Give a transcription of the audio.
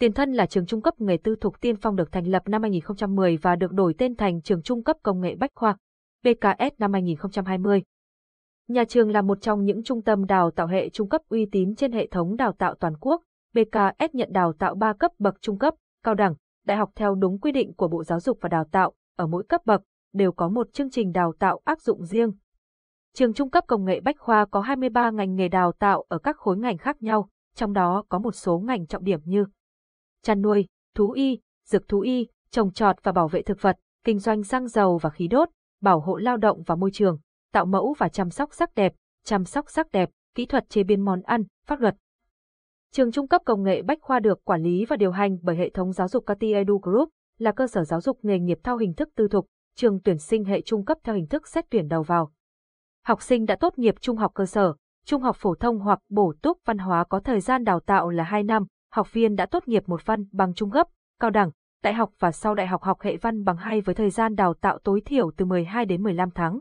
Tiền thân là trường trung cấp nghề tư thục Tiên Phong được thành lập năm 2010 và được đổi tên thành trường trung cấp công nghệ Bách Khoa, BKS năm 2020. Nhà trường là một trong những trung tâm đào tạo hệ trung cấp uy tín trên hệ thống đào tạo toàn quốc. BKS nhận đào tạo 3 cấp bậc trung cấp, cao đẳng, đại học theo đúng quy định của Bộ Giáo dục và Đào tạo, ở mỗi cấp bậc đều có một chương trình đào tạo áp dụng riêng. Trường trung cấp công nghệ Bách Khoa có 23 ngành nghề đào tạo ở các khối ngành khác nhau, trong đó có một số ngành trọng điểm như chăn nuôi, thú y, dược thú y, trồng trọt và bảo vệ thực vật, kinh doanh xăng dầu và khí đốt, bảo hộ lao động và môi trường, tạo mẫu và chăm sóc sắc đẹp, chăm sóc sắc đẹp, kỹ thuật chế biến món ăn, pháp luật. Trường trung cấp công nghệ Bách Khoa được quản lý và điều hành bởi hệ thống giáo dục Kati Edu Group, là cơ sở giáo dục nghề nghiệp theo hình thức tư thục, trường tuyển sinh hệ trung cấp theo hình thức xét tuyển đầu vào. Học sinh đã tốt nghiệp trung học cơ sở, trung học phổ thông hoặc bổ túc văn hóa có thời gian đào tạo là 2 năm, học viên đã tốt nghiệp một văn bằng trung cấp, cao đẳng, đại học và sau đại học học hệ văn bằng hay với thời gian đào tạo tối thiểu từ 12 đến 15 tháng.